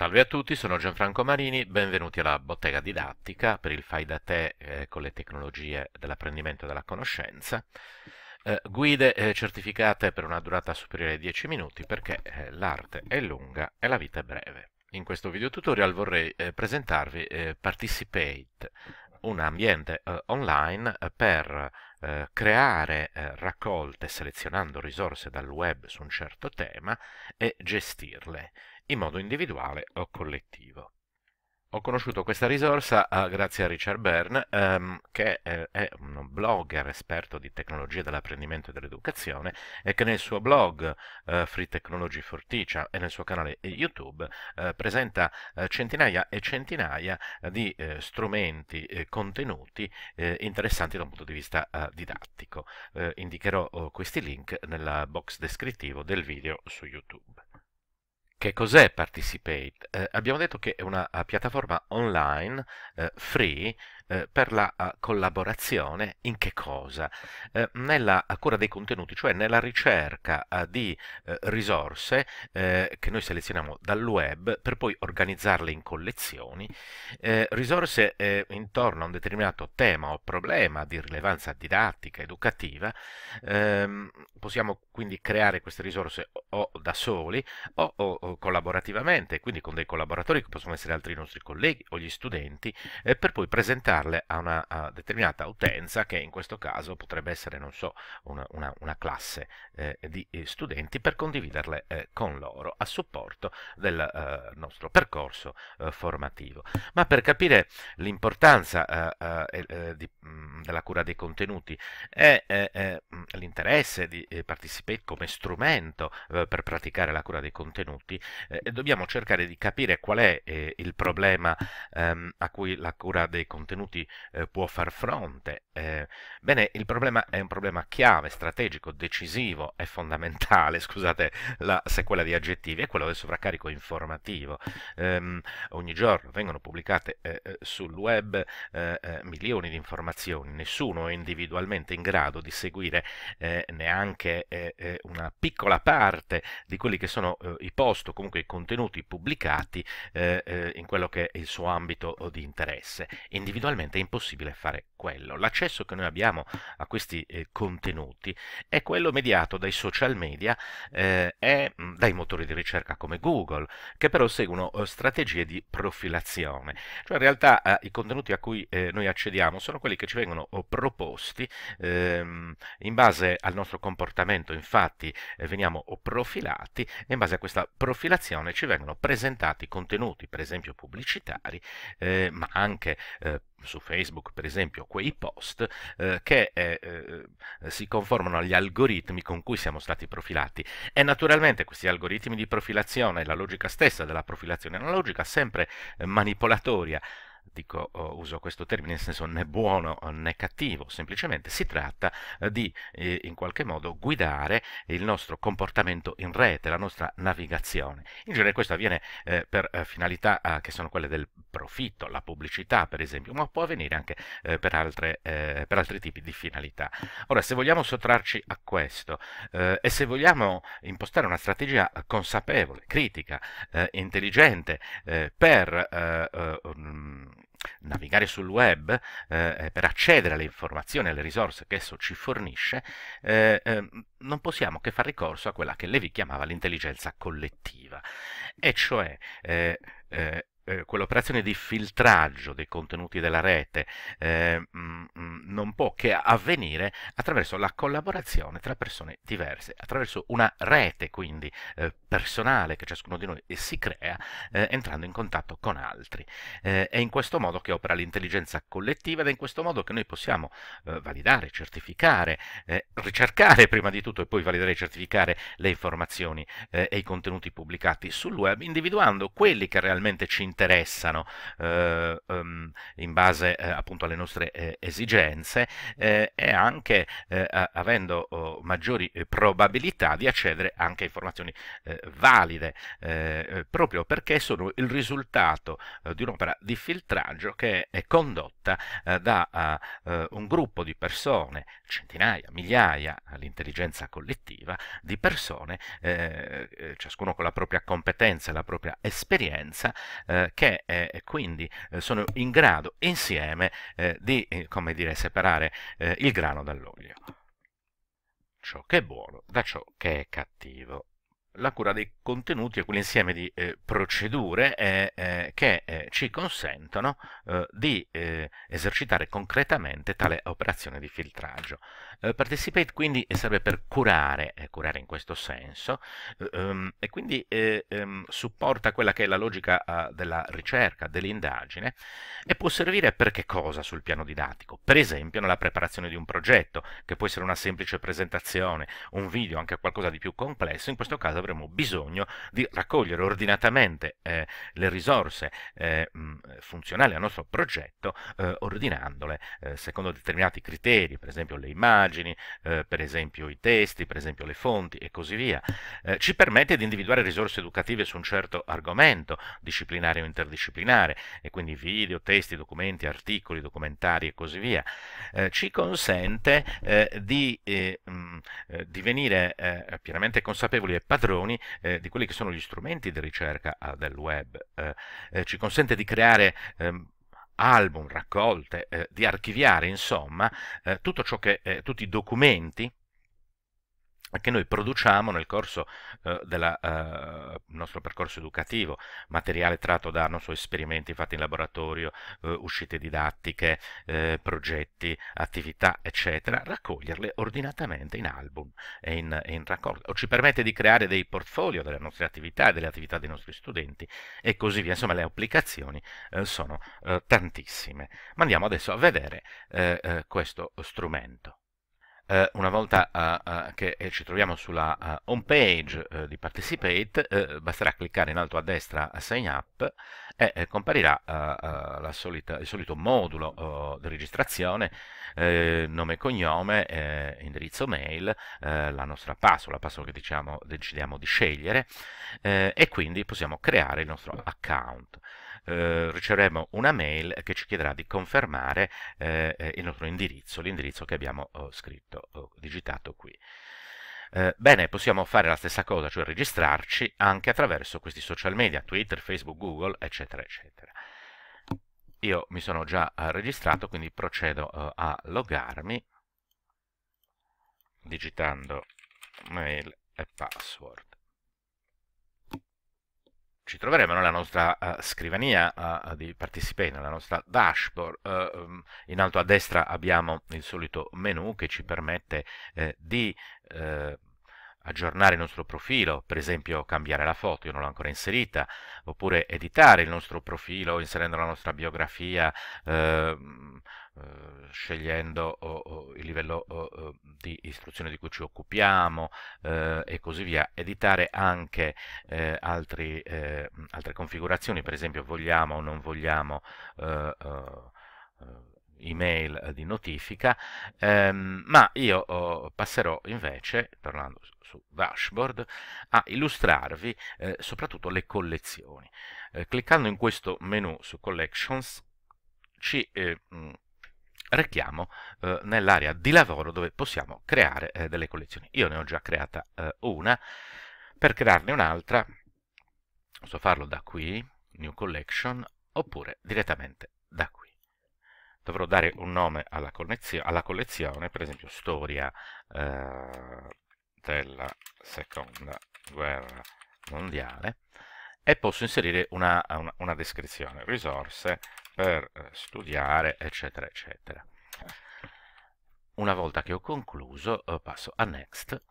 Salve a tutti, sono Gianfranco Marini, benvenuti alla bottega didattica per il fai da te eh, con le tecnologie dell'apprendimento e della conoscenza. Eh, guide eh, certificate per una durata superiore ai 10 minuti perché eh, l'arte è lunga e la vita è breve. In questo video tutorial vorrei eh, presentarvi eh, Participate, un ambiente online per eh, creare eh, raccolte selezionando risorse dal web su un certo tema e gestirle in modo individuale o collettivo. Ho conosciuto questa risorsa uh, grazie a Richard Byrne, um, che eh, è un blogger esperto di tecnologie dell'apprendimento e dell'educazione e che nel suo blog uh, Free Technology for Teacher e nel suo canale YouTube uh, presenta centinaia e centinaia di strumenti e contenuti interessanti da un punto di vista didattico. indicherò oh, questi link nella box descrittivo del video su YouTube. Che cos'è Participate? Eh, abbiamo detto che è una eh, piattaforma online eh, free eh, per la eh, collaborazione in che cosa? Eh, nella cura dei contenuti, cioè nella ricerca di risorse che noi selezioniamo dal web per poi organizzarle in collezioni, risorse intorno a un determinato tema o problema di rilevanza didattica, educativa, ehm, possiamo quindi creare queste risorse o da soli o, o, collaborativamente, quindi con dei collaboratori che possono essere altri nostri colleghi o gli studenti, per poi presentare dedicarle a una a determinata utenza che in questo caso potrebbe essere, non so, una, una, una classe eh, di eh, studenti per condividerle eh, con loro a supporto del eh, nostro percorso eh, formativo. Ma per capire l'importanza eh, della cura dei contenuti e l'interesse di Participate come strumento per praticare la cura dei contenuti, dobbiamo cercare di capire qual è il problema ehm, a cui la cura dei contenuti può far fronte. bene, il problema è un problema chiave, strategico, decisivo e fondamentale, scusate la sequela di aggettivi informativi è quello del sovraccarico informativo. Ehm, ogni giorno vengono pubblicate eh, eh sul web eh, eh, milioni di informazioni, nessuno è individualmente in grado di seguire eh, neanche eh, una piccola parte di quelli che sono i post o comunque i contenuti pubblicati in quello che è il suo ambito oh, di interesse. Individualmente è impossibile fare quello. L'accesso che noi abbiamo a questi contenuti è quello mediato dai social media e dai motori di ricerca ricerca come Google, che però seguono eh, strategie di profilazione. Cioè in realtà eh, i contenuti a cui eh, noi accediamo sono quelli che ci vengono proposti ehm, in base al nostro comportamento, infatti veniamo profilati e in base a questa profilazione ci vengono presentati contenuti, per esempio pubblicitari, eh, ma anche eh, su Facebook per esempio quei post eh, che eh, eh, si conformano agli algoritmi con cui siamo stati profilati e naturalmente questi algoritmi di profilazione, la logica stessa della profilazione è una logica sempre eh, manipolatoria dico, uso questo termine nel senso né buono eh, né cattivo, semplicemente si tratta eh, di eh, in qualche modo guidare il nostro comportamento in rete, la nostra navigazione. In genere questo avviene per finalità che sono quelle del profitto, la pubblicità per esempio, ma può avvenire anche per, altre, per altri tipi di finalità. Ora, se vogliamo sottrarci a questo e se vogliamo impostare una strategia consapevole, critica, intelligente per mm, navigare sul web eh, eh, per accedere alle informazioni e alle risorse che esso ci fornisce, eh, eh, non possiamo che far ricorso a quella che Levi chiamava l'intelligenza collettiva, e cioè eh, eh, eh, quell'operazione di filtraggio dei contenuti della rete eh, mh, mm, mm, non può che avvenire attraverso la collaborazione tra persone diverse, attraverso una rete quindi eh, personale che ciascuno di noi si crea eh, entrando in contatto con altri. Eh, è in questo modo che opera l'intelligenza collettiva ed è in questo modo che noi possiamo validare, certificare, ricercare prima di tutto e poi validare e certificare le informazioni e i contenuti pubblicati sul web, individuando quelli che realmente ci interessano interessano eh, um, in base eh, appunto alle nostre eh, esigenze eh, e anche eh, avendo oh, maggiori eh, probabilità di accedere anche a informazioni valide proprio perché sono il risultato di un'opera di filtraggio che è condotta da un gruppo di persone, centinaia, migliaia, all'intelligenza collettiva, di persone, ciascuno con la propria competenza e la propria esperienza, che eh, quindi eh, sono in grado insieme eh, di come dire, separare il grano dall'olio ciò che è buono da ciò che è cattivo la cura dei contenuti è quell'insieme di eh, procedure eh, eh, che eh, ci consentono eh, di eh, esercitare concretamente tale operazione di filtraggio. participate quindi serve per curare, curare in questo senso, ehm, e quindi ehm, supporta quella che è la logica ah, della ricerca, dell'indagine, e può servire per che cosa sul piano didattico? Per esempio nella preparazione di un progetto, che può essere una semplice presentazione, un video, anche qualcosa di più complesso, in questo caso avremo bisogno di raccogliere ordinatamente eh, le risorse eh, mm, funzionali al nostro progetto, eh, ordinandole eh, secondo determinati criteri, per esempio le immagini, eh, per esempio i testi, per esempio le fonti e così via. Eh, ci permette di individuare risorse educative su un certo argomento, disciplinare o interdisciplinare, e quindi video, testi, documenti, articoli, documentari e così via. ci consente di mm, divenire pienamente consapevoli e padroni padroni eh, di quelli che sono gli strumenti di ricerca ah, del web, eh, eh, ci consente di creare ehm, album, raccolte, eh, di archiviare insomma tutto ciò che, tutti i documenti che noi produciamo nel corso eh, del eh, nostro percorso educativo, materiale tratto da non so, esperimenti fatti in laboratorio, eh, uscite didattiche, eh, progetti, attività, eccetera, raccoglierle ordinatamente in album e in, in raccolta, o ci permette di creare dei portfolio delle nostre attività e delle attività dei nostri studenti e così via, insomma le applicazioni eh, sono eh, tantissime. Ma andiamo adesso a vedere questo strumento eh, una volta eh, eh che eh, ci troviamo sulla uh, home page di Participate, basterà cliccare in alto a destra Sign Up e comparirà solita, il solito modulo di registrazione, nome e cognome, indirizzo mail, la nostra password, la password che diciamo, decidiamo di scegliere e quindi possiamo creare il nostro account eh, riceveremo una mail che ci chiederà di confermare eh, eh, il nostro indirizzo, l'indirizzo che abbiamo oh, scritto, oh, digitato qui. Eh, bene, possiamo fare la stessa cosa, cioè registrarci anche attraverso questi social media, Twitter, Facebook, Google, eccetera, eccetera. Io mi sono già eh, registrato, quindi procedo eh, a logarmi digitando mail e password ci troveremo nella nostra uh, scrivania uh, di partecipe, nella nostra dashboard. Uh, um, in alto a destra abbiamo il solito menu che ci permette di aggiornare il nostro profilo, per esempio cambiare la foto, io non l'ho ancora inserita, oppure editare il nostro profilo inserendo la nostra biografia, eh, eh, scegliendo oh, oh, il livello oh, di istruzione di cui ci occupiamo eh, e così via, editare anche eh, altri, eh, altre configurazioni, per esempio vogliamo o non vogliamo eh, email di notifica, ehm, ma io oh, passerò invece, tornando su dashboard, a illustrarvi eh, soprattutto le collezioni. Eh, cliccando in questo menu su collections ci eh, mm, rechiamo eh, nell'area di lavoro dove possiamo creare eh, delle collezioni. Io ne ho già creata eh, una, per crearne un'altra posso farlo da qui, New Collection, oppure direttamente da qui. Dovrò dare un nome alla, alla collezione, per esempio Storia eh, della Seconda Guerra Mondiale, e posso inserire una, una, una descrizione, risorse per eh, studiare, eccetera, eccetera. Una volta che ho concluso eh, passo a Next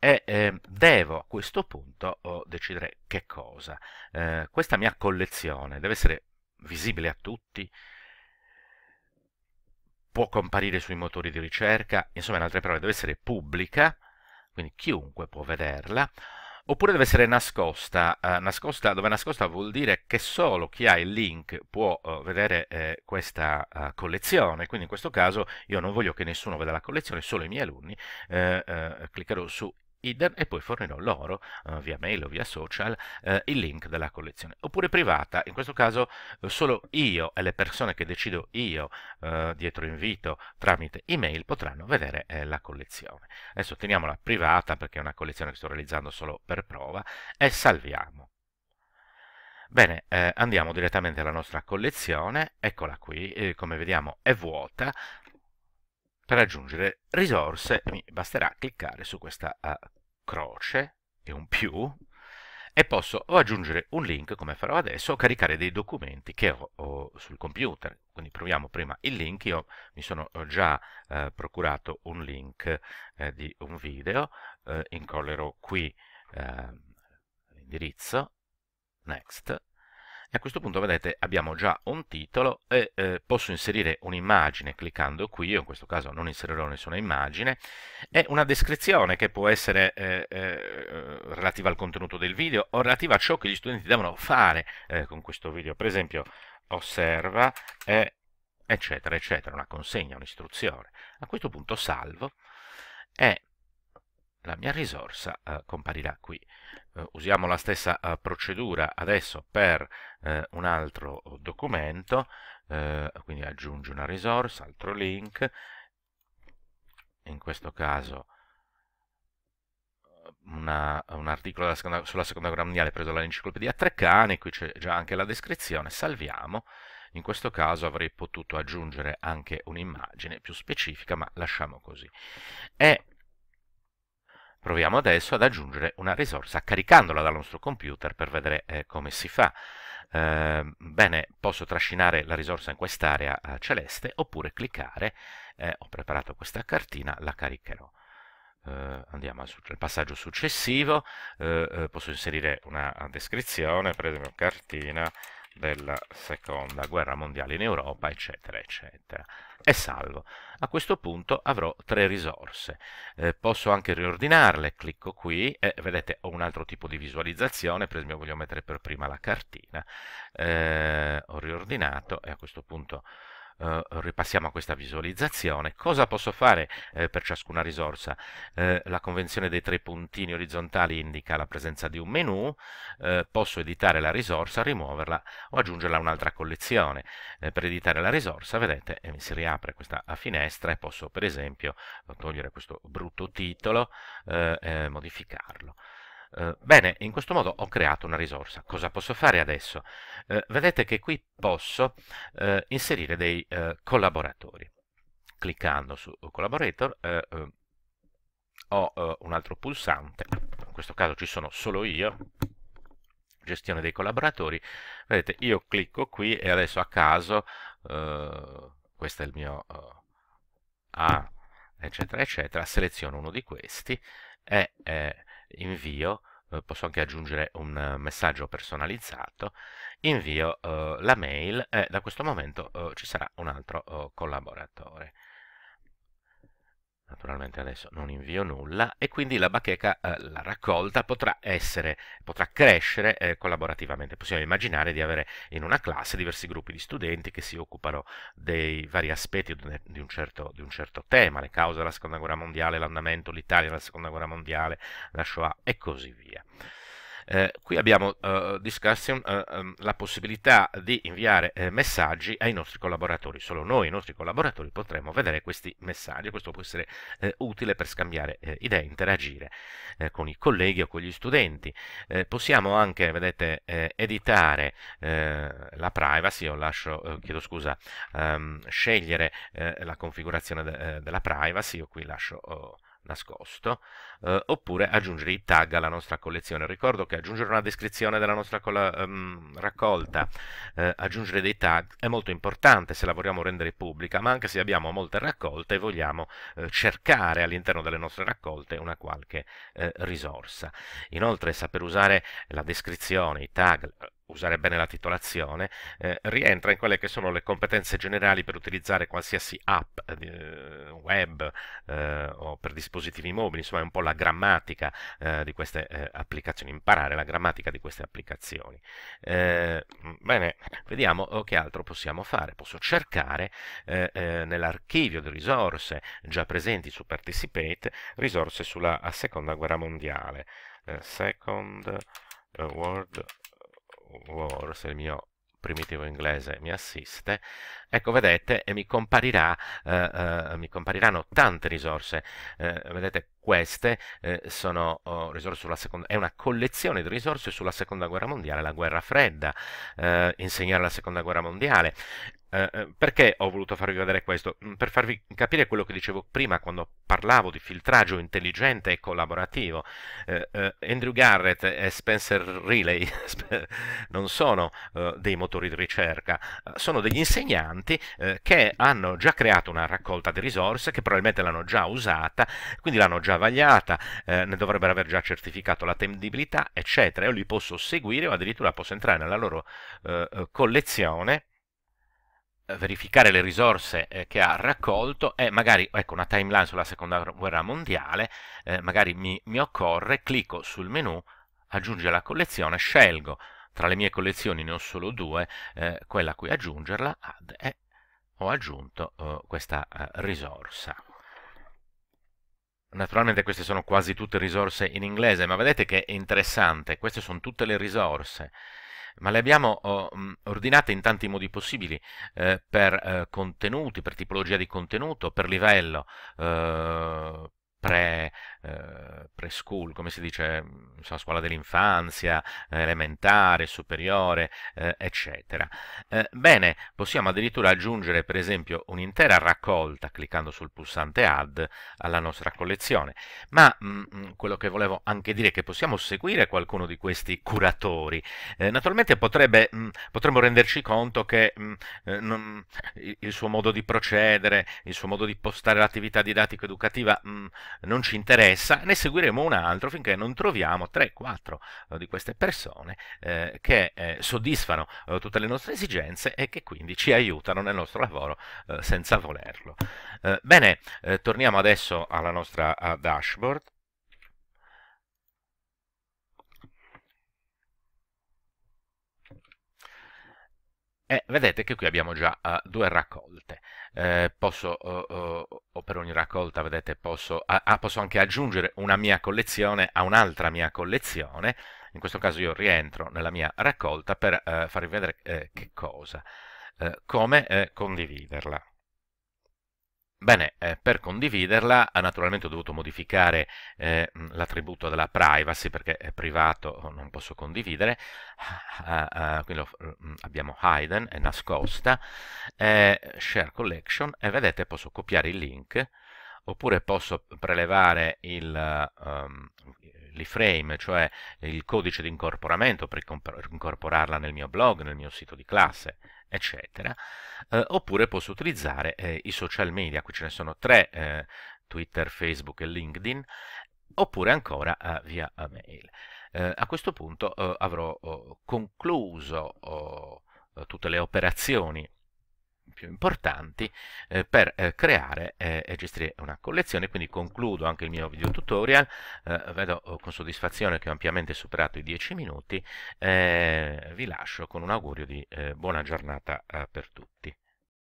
e eh, devo a questo punto oh, decidere che cosa. Eh, questa mia collezione deve essere visibile a tutti, può comparire sui motori di ricerca, insomma in altre parole deve essere pubblica, quindi chiunque può vederla, oppure deve essere nascosta. Uh, nascosta. dove nascosta vuol dire che solo chi ha il link può uh, vedere eh, questa uh, collezione, quindi in questo caso io non voglio che nessuno veda la collezione, solo i miei alunni, cliccherò su Hidden e poi fornirò loro uh, via mail o via social uh, il link della collezione oppure privata in questo caso eh, solo io e le persone che decido io dietro invito tramite email potranno vedere la collezione adesso teniamola privata perché è una collezione che sto realizzando solo per prova e salviamo Bene, eh, andiamo direttamente alla nostra collezione, eccola qui, eh, come vediamo è vuota, per aggiungere risorse mi basterà cliccare su questa uh, croce e un più e posso o aggiungere un link come farò adesso o caricare dei documenti che ho, ho sul computer quindi proviamo prima il link io mi sono eh, già eh, procurato un link eh, di un video eh, incollerò qui ehm, l'indirizzo next e a questo punto vedete abbiamo già un titolo e eh, posso inserire un'immagine cliccando qui, io in questo caso non inserirò nessuna immagine, e una descrizione che può essere eh, eh, relativa al contenuto del video o relativa a ciò che gli studenti devono fare eh, con questo video, per esempio osserva e eccetera eccetera, una consegna, un'istruzione. A questo punto salvo e la mia risorsa eh, comparirà qui. Eh, usiamo la stessa eh, procedura adesso per eh, un altro documento, eh, quindi aggiungi una risorsa, altro link, in questo caso una, un articolo seconda, sulla seconda guerra mondiale preso dall'enciclopedia Treccani, qui c'è già anche la descrizione, salviamo, in questo caso avrei potuto aggiungere anche un'immagine più specifica, ma lasciamo così. E Proviamo adesso ad aggiungere una risorsa caricandola dal nostro computer per vedere eh, come si fa. Eh, bene, posso trascinare la risorsa in quest'area eh, celeste oppure cliccare, eh, ho preparato questa cartina, la caricherò. Eh, andiamo al, al, passaggio successivo, eh, posso inserire una descrizione, per esempio cartina della seconda guerra mondiale in Europa, eccetera, eccetera. È salvo. A questo punto avrò tre risorse. Eh, posso anche riordinarle, clicco qui e vedete ho un altro tipo di visualizzazione, per esempio voglio mettere per prima la cartina. Eh, ho riordinato e a questo punto eh, ripassiamo a questa visualizzazione, cosa posso fare eh, per ciascuna risorsa? Eh, la convenzione dei tre puntini orizzontali indica la presenza di un menu, eh, posso editare la risorsa, rimuoverla o aggiungerla a un'altra collezione. Eh, per editare la risorsa, vedete, mi si riapre questa finestra e posso per esempio togliere questo brutto titolo e modificarlo. Eh, bene, in questo modo ho creato una risorsa. Cosa posso fare adesso? Eh, vedete che qui posso eh, inserire dei eh, collaboratori. Cliccando su Collaborator eh, ho un altro pulsante, in questo caso ci sono solo io, gestione dei collaboratori. Vedete, io clicco qui e adesso a caso, questo è il mio A, eccetera, eccetera, seleziono uno di questi e invio, eh, posso anche aggiungere un eh, messaggio personalizzato, invio eh, la mail e eh, da questo momento ci sarà un altro collaboratore. Naturalmente adesso non invio nulla e quindi la bacheca, eh, la raccolta, potrà, essere, potrà crescere eh, collaborativamente. Possiamo immaginare di avere in una classe diversi gruppi di studenti che si occupano dei vari aspetti di un certo, di un certo tema, le cause della Seconda Guerra Mondiale, l'andamento, l'Italia della Seconda Guerra Mondiale, la Shoah e così via. Eh, qui abbiamo uh, discussion uh, um, la possibilità di inviare eh, messaggi ai nostri collaboratori. Solo noi, i nostri collaboratori, potremo vedere questi messaggi. Questo può essere eh, utile per scambiare eh, idee, interagire con i colleghi o con gli studenti. possiamo anche, vedete, editare la privacy, o lascio, chiedo scusa, um, scegliere la configurazione de della privacy, io qui lascio... Oh, nascosto, eh, oppure aggiungere i tag alla nostra collezione. Ricordo che aggiungere una descrizione della nostra um, raccolta, eh, aggiungere dei tag è molto importante se la vogliamo rendere pubblica, ma anche se abbiamo molte raccolte e vogliamo eh, cercare all'interno delle nostre raccolte una qualche eh, risorsa. Inoltre saper usare la descrizione, i tag, usare bene la titolazione, eh, rientra in quelle che sono le competenze generali per utilizzare qualsiasi app eh, eh web eh, o per dispositivi mobili, insomma è un po' la grammatica eh, di queste eh, applicazioni, imparare la grammatica di queste applicazioni. bene, vediamo oh, che altro possiamo fare. Posso cercare nell'archivio di risorse già presenti su Participate risorse sulla seconda guerra mondiale. Second World War, se il mio primitivo inglese mi assiste, ecco vedete e mi, comparirà, eh, eh, mi compariranno tante risorse, eh, vedete queste eh, sono oh, risorse sulla seconda, è una collezione di risorse sulla seconda guerra mondiale, la guerra fredda, eh, insegnare la seconda guerra mondiale, eh, eh, perché ho voluto farvi vedere questo? Mm, per farvi capire quello che dicevo prima quando parlavo di filtraggio intelligente e collaborativo. Eh, eh, Andrew Garrett e Spencer Riley non sono eh, dei motori di ricerca, sono degli insegnanti che hanno già creato una raccolta di risorse, che probabilmente l'hanno già usata, quindi l'hanno già vagliata, ne dovrebbero aver già certificato l'attendibilità, eccetera. Io li posso seguire o addirittura posso entrare nella loro collezione eh, verificare le risorse eh, che ha raccolto e magari, ecco una timeline sulla seconda guerra mondiale, eh, magari mi, mi, occorre, clicco sul menu, aggiungi alla collezione, scelgo tra le mie collezioni, ne ho solo due, eh, quella a cui aggiungerla, add, e ho aggiunto eh, questa eh, risorsa. Naturalmente queste sono quasi tutte risorse in inglese, ma vedete che è interessante, queste sono tutte le risorse ma le abbiamo oh, mm, ordinate in tanti modi possibili, eh, per eh, contenuti, per tipologia di contenuto, per livello, eh, pre, eh, pre-school, come si dice, insomma, scuola dell'infanzia, elementare, superiore, eh, eccetera. Eh, bene, possiamo addirittura aggiungere per esempio un'intera raccolta cliccando sul pulsante Add alla nostra collezione, ma mh, mm, mm, quello che volevo anche dire è che possiamo seguire qualcuno di questi curatori. Eh, naturalmente potrebbe, mh, mm, potremmo renderci conto che mh, eh, non, il suo modo di procedere, il suo modo di postare l'attività didattico-educativa non ci interessa, ne seguiremo un altro finché non troviamo 3-4 eh, di queste persone eh, che eh, soddisfano eh, tutte le nostre esigenze e che quindi ci aiutano nel nostro lavoro eh, senza volerlo. Eh, bene, torniamo adesso alla nostra dashboard E eh, vedete che qui abbiamo già uh, due raccolte. Eh, posso, uh, uh, per ogni raccolta, vedete, posso, ah, posso, anche aggiungere una mia collezione a un'altra mia collezione. In questo caso io rientro nella mia raccolta per farvi vedere che cosa, come condividerla. Bene, eh, per condividerla naturalmente ho dovuto modificare eh, l'attributo della privacy perché è privato, oh, non posso condividere, uh, uh, quindi lo, abbiamo hidden, è nascosta, eh, share collection e vedete posso copiare il link oppure posso prelevare l'iframe, ehm, um, cioè il codice di incorporamento per incorporarla nel mio blog, nel mio sito di classe eccetera. Eh, oppure posso utilizzare eh, i social media, qui ce ne sono tre, eh, Twitter, Facebook e LinkedIn, oppure ancora eh, via eh, mail. Eh, a questo punto avrò oh, concluso oh, tutte le operazioni esempio importanti eh, per eh, creare eh, e gestire una collezione quindi concludo anche il mio video tutorial eh, vedo oh, con soddisfazione che ho ampiamente superato i 10 minuti eh, vi lascio con un augurio di eh, buona giornata per tutti